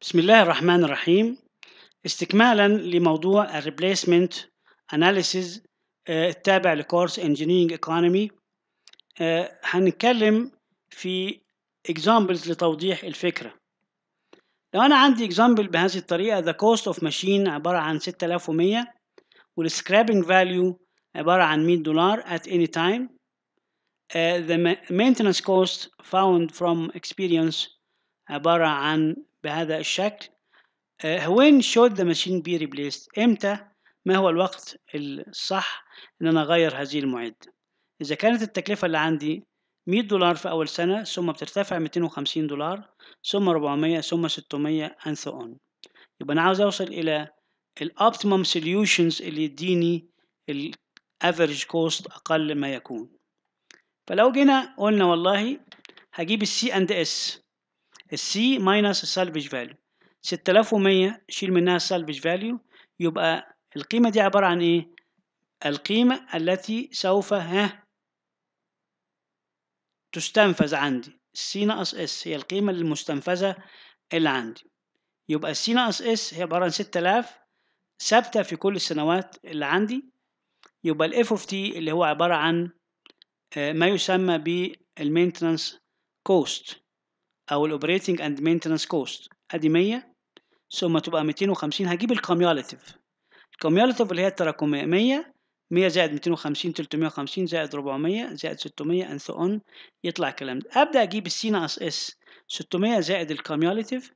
بسم الله الرحمن الرحيم استكمالا لموضوع الريبليسمنت اناليسيز آه، التابع لكورس انجينيرنج ايكونومي آه، هنتكلم في اكزامبلز لتوضيح الفكره لو انا عندي اكزامبل بهذه الطريقه ذا كوست اوف ماشين عباره عن 6100 والسكرابنج فاليو عباره عن 100 دولار at any time آه، the maintenance cost found from experience عبارة عن بهذا الشكل when آه، should the machine be replaced امتى ما هو الوقت الصح ان انا اغير هذه المعدة اذا كانت التكلفة اللي عندي 100 دولار في اول سنة ثم بترتفع 250 دولار ثم 400 ثم 600 and so on يبقى انا عاوز اوصل الى الاوبتيمم solutions اللي يديني average cost اقل ما يكون فلو جينا قلنا والله هجيب السي اند اس السي ماينس السالفج فاليو 6100 شيل منها السالفج فاليو يبقى القيمة دي عبارة عن ايه القيمة التي سوف ها تستنفذ عندي سي ناقص اس هي القيمة المستنفذة اللي عندي يبقى سي ناقص اس هي عبارة عن 6000 ثابتة في كل السنوات اللي عندي يبقى الاف اوف تي اللي هو عبارة عن آه، ما يسمى بالمينتنس كوست او الاوبريتنج اند مينتنس كوست ادي 100 ثم تبقى 250 هجيب الكوميوليتيف الكوميوليتيف اللي هي التراكميه 100 100 زائد 250 350 زائد 400 زائد 600 and so on يطلع الكلام ده ابدا اجيب السين اس اس 600 زائد الكوميوليتيف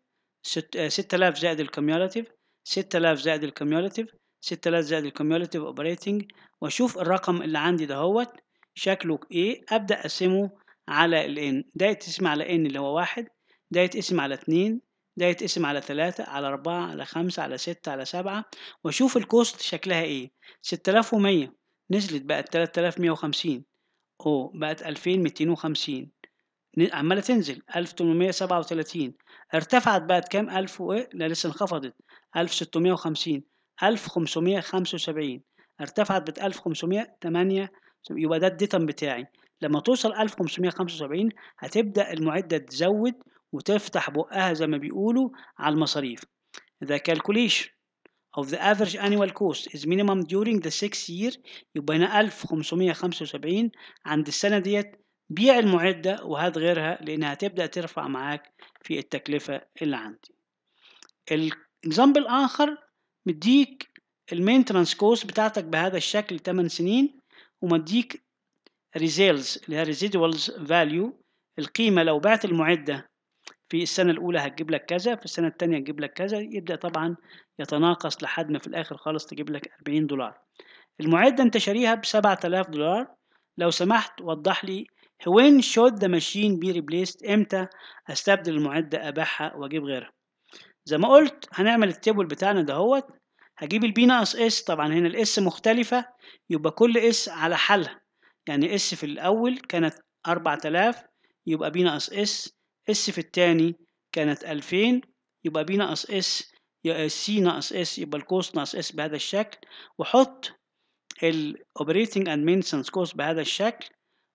آه، 6000 زائد الكوميوليتيف 6000 زائد الكوميوليتيف 6000 زائد الكوميوليتيف اوبريتنج واشوف الرقم اللي عندي دهوت شكله ايه ابدا اقسمه على ال n ده يتقسم على n اللي هو واحد ده يتقسم على اتنين ده يتقسم على تلاتة على أربعة على خمسة على ستة على سبعة وأشوف الكوست شكلها إيه ستلاف ومية نزلت بقت تلات آلاف مية وخمسين أو بقت ألفين ميتين وخمسين عمالة تنزل ألف تمنمية سبعة وتلاتين ارتفعت بقت كام ألف وإيه لا لسه انخفضت ألف ستمية وخمسين ألف خمسمية خمسة وسبعين ارتفعت بقت ألف خمسمية تمانية يبقى ده الديتم بتاعي لما توصل 1575 هتبدأ المعدة تزود وتفتح بقها زي ما بيقولوا على المصاريف The calculation of the average annual cost is minimum during the 6 year يبقى هنا 1575 عند السنة ديت بيع المعدة وهات غيرها لأنها هتبدأ ترفع معاك في التكلفة اللي عندي الإكزامبل آخر مديك المينتنانس كوست بتاعتك بهذا الشكل 8 سنين ومديك ريزيلز اللي هي ريزيدوالز فاليو القيمه لو بعت المعده في السنه الاولى هتجيب لك كذا في السنه الثانيه هتجيب لك كذا يبدا طبعا يتناقص لحد ما في الاخر خالص تجيب لك 40 دولار المعده انت شاريها ب 7000 دولار لو سمحت وضح لي وين should the machine be replaced امتى استبدل المعده ابيعها واجيب غيرها زي ما قلت هنعمل التيبل بتاعنا دهوت هجيب البي ناقص اس طبعا هنا الاس مختلفه يبقى كل اس على حالها يعني اس في الأول كانت 4000 يبقى بي ناقص اس اس في الثاني كانت 2000 يبقى بي ناقص اس سي آه، ناقص اس يبقى الكوست ناقص اس بهذا الشكل وحط operating and maintenance cost بهذا الشكل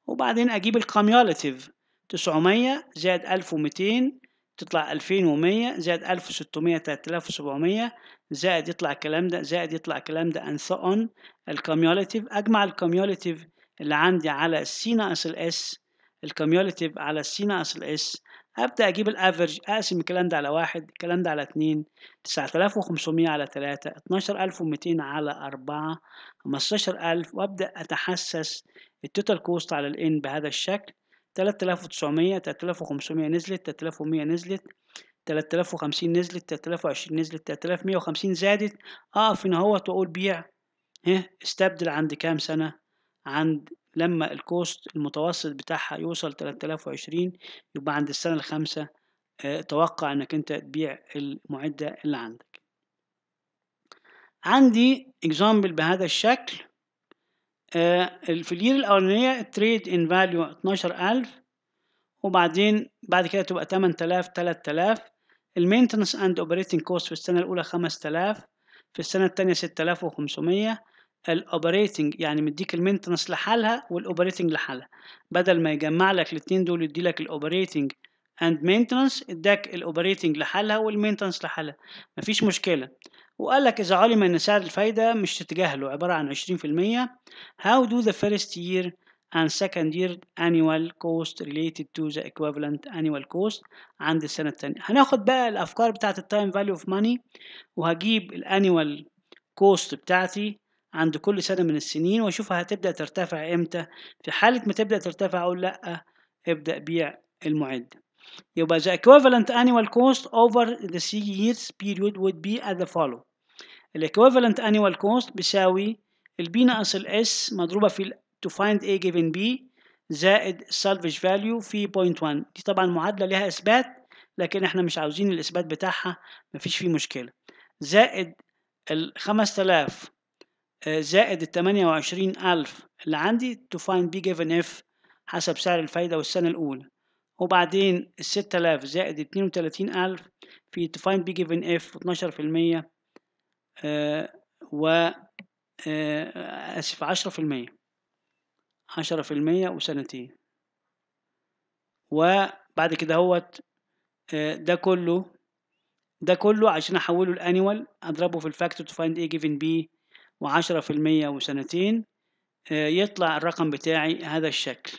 وبعدين اجيب cumulative 900 زائد 1200 تطلع 2100 زائد 1600 3700 زائد يطلع الكلام ده زائد يطلع الكلام ده and so on الكوميوليتيف اجمع الكوميوليتيف اللي عندي على سي ناقص الاس الكميوليتيف على السي ناقص الاس هبدا اجيب الافرج اقسم الكلام ده على واحد الكلام ده على اتنين تسعة الاف وخمسمية على تلاتة اتناشر الف ومتين على اربعة خمستاشر الف وابدا اتحسس التوتال كوست على الان بهذا الشكل تلات الاف وتسعمية تلات الاف وخمسمية نزلت تلات الاف ومية نزلت تلات الاف وخمسين نزلت تلات الاف وعشرين نزلت تلات الاف مية وخمسين زادت اقف هنا اهوت واقول بيع ها استبدل عند كام سنة عند لما الكوست المتوسط بتاعها يوصل 3020 يبقى عند السنة الخامسة آه، توقع انك انت تبيع المعدة اللي عندك عندي اكزامبل بهذا الشكل آه، في الير الأولانية تريد ان فاليو 12000 وبعدين بعد كده تبقى 8000 3000 المينتنس اند اوبريتنج كوست في السنة الأولى 5000 في السنة الثانية 6500 الاوبريتنج يعني مديك المينتنس لحالها والاوبريتنج لحالها بدل ما يجمع لك الاثنين دول يدي لك الاوبريتنج اند مينتنس اداك الاوبريتنج لحالها والمينتنس لحالها مفيش مشكله وقال لك اذا علم ان سعر الفايده مش تتجاهله عباره عن 20% how do the first year and second year annual cost related to the equivalent annual cost عند السنه الثانيه هناخد بقى الافكار بتاعه time value of money وهجيب annual cost بتاعتي عند كل سنة من السنين واشوفها هتبدأ ترتفع امتى في حالة ما تبدأ ترتفع اقول لا ابدأ بيع المعد يبقى the equivalent annual cost over the three years period would be as the follow ال equivalent annual cost بيساوي ال B ناقص ال S مضروبة في to find A given B زائد salvage value في 0.1 دي طبعا معادلة لها إثبات لكن احنا مش عاوزين الإثبات بتاعها مفيش فيه مشكلة زائد ال 5000 آه، زائد ال 28000 اللي عندي to find b given f حسب سعر الفايدة والسنة الأولى وبعدين ال 6000 زائد 32000 في to find b given f 12% آه و آه آسف 10% 10% وسنتين وبعد كده هوت آه، ده كله ده كله عشان احوله الانيوال اضربه في الفاكتور تو فايند ايه جيفن بي وعشرة في المية وسنتين آه، يطلع الرقم بتاعي هذا الشكل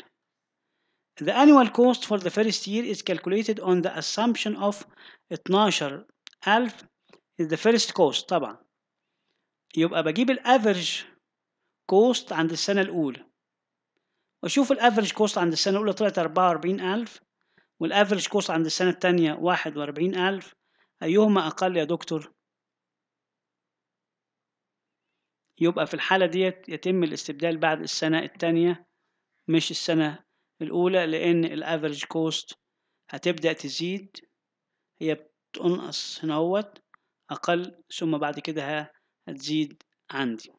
The annual cost for the first year is calculated on the assumption of 12,000 is the first cost طبعا يبقى بجيب average cost عند السنة الأولى وأشوف average cost عند السنة الأولى طلعت أربعة وأربعين ألف cost عند السنة التانية واحد وأربعين ألف أيهما أقل يا دكتور؟ يبقى في الحالة ديت يتم الاستبدال بعد السنة التانية مش السنة الأولى لأن الأفرج كوست هتبدأ تزيد هي بتنقص هوت أقل ثم بعد كده هتزيد عندي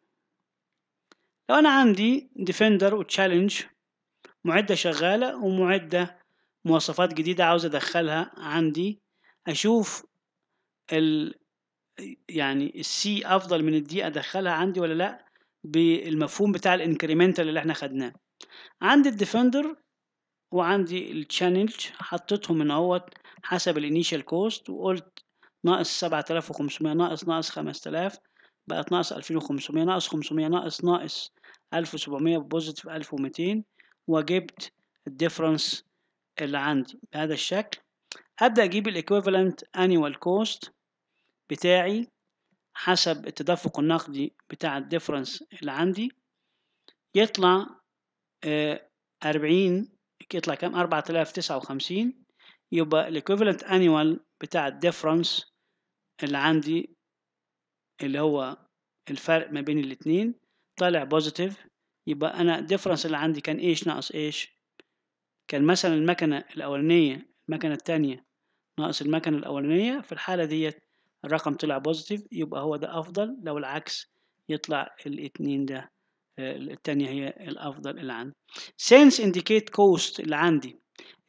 لو أنا عندي ديفندر وتشالنج معدة شغالة ومعدة مواصفات جديدة عاوز أدخلها عندي أشوف يعني السي افضل من الدي ادخلها عندي ولا لا بالمفهوم بتاع الانكريمنتال اللي احنا خدناه عندي الديفندر وعندي التشالنج حطيتهم ان اهوت حسب الانيشال كوست وقلت ناقص 7500 ناقص ناقص 5000 بقت ناقص 2500 ناقص 500 ناقص ناقص 1700 بوزيتيف 1200 وجبت الديفرنس اللي عندي بهذا الشكل ابدا اجيب الايكويفالنت انيوال كوست بتاعي حسب التدفق النقدي بتاع الديفرنس اللي عندي يطلع آه، أربعين يطلع كام أربعة آلاف تسعة وخمسين يبقى الإكوفلنت أنيوال بتاع الديفرنس اللي عندي اللي هو الفرق ما بين الاتنين طالع بوزيتيف يبقى أنا الديفرنس اللي عندي كان إيش ناقص إيش كان مثلا المكنة الأولانية المكنة التانية ناقص المكنة الأولانية في الحالة ديت الرقم طلع بوزيتيف يبقى هو ده أفضل لو العكس يطلع الاتنين ده التانية هي الأفضل اللي عندي since indicate cost اللي عندي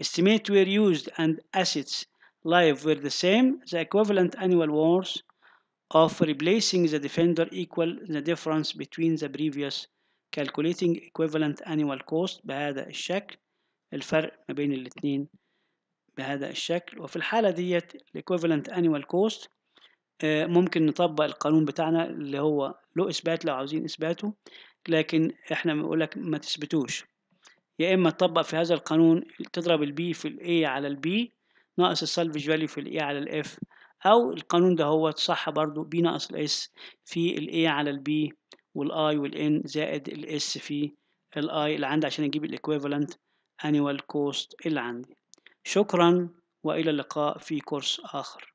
estimate were used and assets live were the same the equivalent annual worth of replacing the defender equal the difference between the previous calculating equivalent annual cost بهذا الشكل الفرق ما بين الاتنين بهذا الشكل وفي الحالة ديت equivalent annual cost آه، ممكن نطبق القانون بتاعنا اللي هو له إثبات لو عاوزين إثباته لكن إحنا بنقول لك ما تثبتوش يا إما تطبق في هذا القانون تضرب البي في الاي على البي ناقص السالفج فاليو في الاي على الإف أو القانون ده هو صح برضو بي ناقص الإس في الاي على البي والآي والإن زائد الإس في الآي اللي عندي عشان أجيب الإكويفالنت أنيوال كوست اللي عندي شكرا وإلى اللقاء في كورس آخر